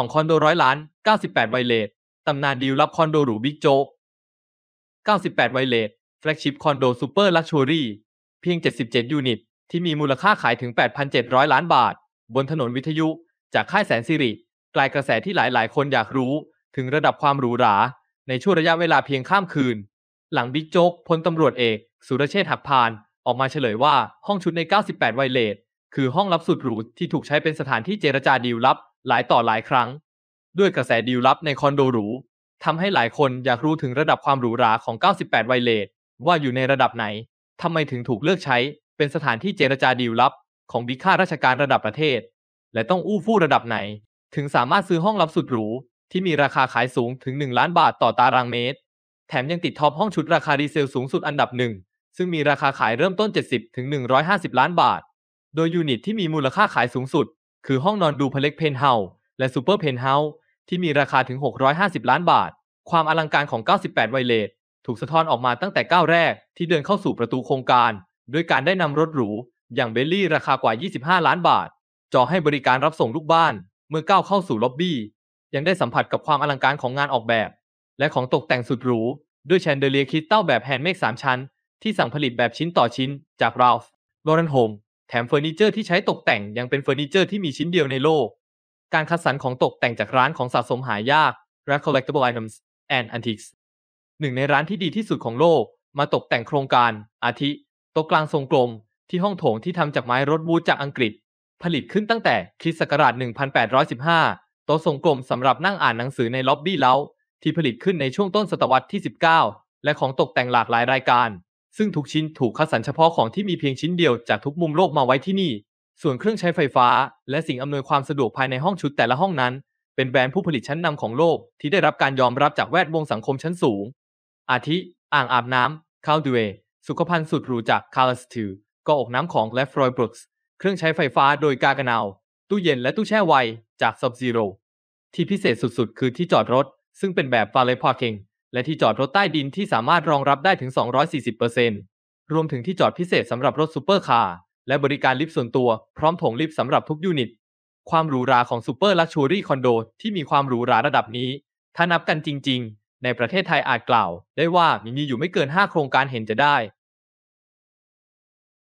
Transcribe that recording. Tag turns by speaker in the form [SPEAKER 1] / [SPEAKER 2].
[SPEAKER 1] 2 คอนโดร้อยล้าน 98ไวเลตตำนานดีลรับคอนโดหรูบิ๊กโจ๊ก 98ไวเลตแฟลกชิพคอนโดซูเปอร์ลักชัวรี่ เพียง 77 ยูนิต ที่มีมูลค่าขายถึง 8,700 ล้านบาท บนถนนวิทยุ จากค่ายแสนสิริ กลายกระแสที่หลาย ๆ คนอยากรู้ ถึงระดับความหรูหรา ในช่วงระยะเวลาเพียงข้ามคืน หลังบิ๊กโจ๊กพลตำรวจเอก สุรเชษฐ์หักพาน ออกมาเฉลยว่า ห้องชุดใน 98 ไวเลตคือห้องรับสุดหรูที่ถูกใช้เป็นสถานที่เจรจาดีลลับหลายต่อหลายครั้ง ด้วยกระแสดีลลับในคอนโดหรูทำให้หลายคนอยากรู้ถึงระดับความหรูหราของ 98ไวเลตว่าอยู่ในระดับไหนทำไมถึงถูกเลือกใช้ เป็นสถานที่เจรจาดีลลับของบิค่าราชการระดับประเทศ และต้องอู้ฟู่ระดับไหน ถึงสามารถซื้อห้องลับสุดหรู ที่มีราคาขายสูงถึง 1 ล้านบาทต่อตารางเมตร แถมยังติดท็อปห้องชุดราคาดีเซลสูงสุดอันดับหนึ่งซึ่งมีราคาขายเริ่มต้น 70 ถึง 150 ล้านบาท โดยยูนิตที่มีมูลค่าขายสูงสุดคือห้องนอนดูพเล็กเพนเฮาส์และซูเปอร์เพนเฮาส์ที่มีราคาถึง 650 ล้านบาท ความอลังการของ 98ไวเลตถูกสะท้อนออกมาตั้งแต่ก้าวแรกที่เดินเข้าสู่ประตูโครงการ ด้วยการได้นำรถหรู อย่างเบลลี่ราคากว่า 25 ล้านบาท จอให้บริการรับส่งลูกบ้านเมื่อก้าวเข้าสู่ล็อบบี้ ยังได้สัมผัสกับความอลังการของงานออกแบบ และของตกแต่งสุดหรูด้วยแชนเดเลียคริสตัลแบบแฮนด์เมกสามชั้น ที่สั่งผลิตแบบชิ้นต่อชิ้น จากราฟ์ลอเรนโฮมแถมเฟอร์นิเจอร์ที่ใช้ตกแต่งยังเป็นเฟอร์นิเจอร์ที่มีชิ้นเดียวในโลก การคัดสรรของตกแต่งจากร้านของสะสมหายาก Rare Collectible Items and Antiques หนึ่งในร้านที่ดีที่สุดของโลก มาตกแต่งโครงการ อาทิโต๊ะกลางทรงกลม ที่ห้องโถงที่ทำจากไม้รถบูจากอังกฤษ ผลิตขึ้นตั้งแต่คริสต์ศักราช 1815 โต๊ะทรงกลมสำหรับนั่งอ่านหนังสือในล็อบบี้เล้าที่ผลิตขึ้นในช่วงต้นศตวรรษที่ 19 และของตกแต่งหลากหลายรายการซึ่งทุกชิ้นถูกคัดสรรเฉพาะของที่มีเพียงชิ้นเดียวจากทุกมุมโลกมาไว้ที่นี่ ส่วนเครื่องใช้ไฟฟ้า และสิ่งอำนวยความสะดวกภายในห้องชุดแต่ละห้องนั้น เป็นแบรนด์ผู้ผลิตชั้นนำของโลกที่ได้รับการยอมรับจากแวดวงสังคมชั้นสูง อาทิ อ่างอาบน้ำคาลดูเวสุขภัณฑ์สุดหรูจากคาร์สตูก็อกน้ำของและฟรอยบรุกส์เครื่องใช้ไฟฟ้าโดยกากนาวตู้เย็นและตู้แช่ไวจากซับซีโรที่พิเศษสุดๆ คือที่จอดรถ ซึ่งเป็นแบบฟาเลพาร์คิงและที่จอดรถใต้ดินที่สามารถรองรับได้ถึง 240%รวมถึงที่จอดพิเศษสำหรับรถซูเปอร์คาร์และบริการลิฟต์ส่วนตัวพร้อมโถงลิฟต์สำหรับทุกยูนิต ความหรูหราของซูเปอร์ลักชัวรี่คอนโดที่มีความหรูหราระดับนี้ ถ้านับกันจริงๆ ในประเทศไทยอาจกล่าว ได้ว่ามีอยู่ไม่เกิน 5 โครงการเห็นจะได้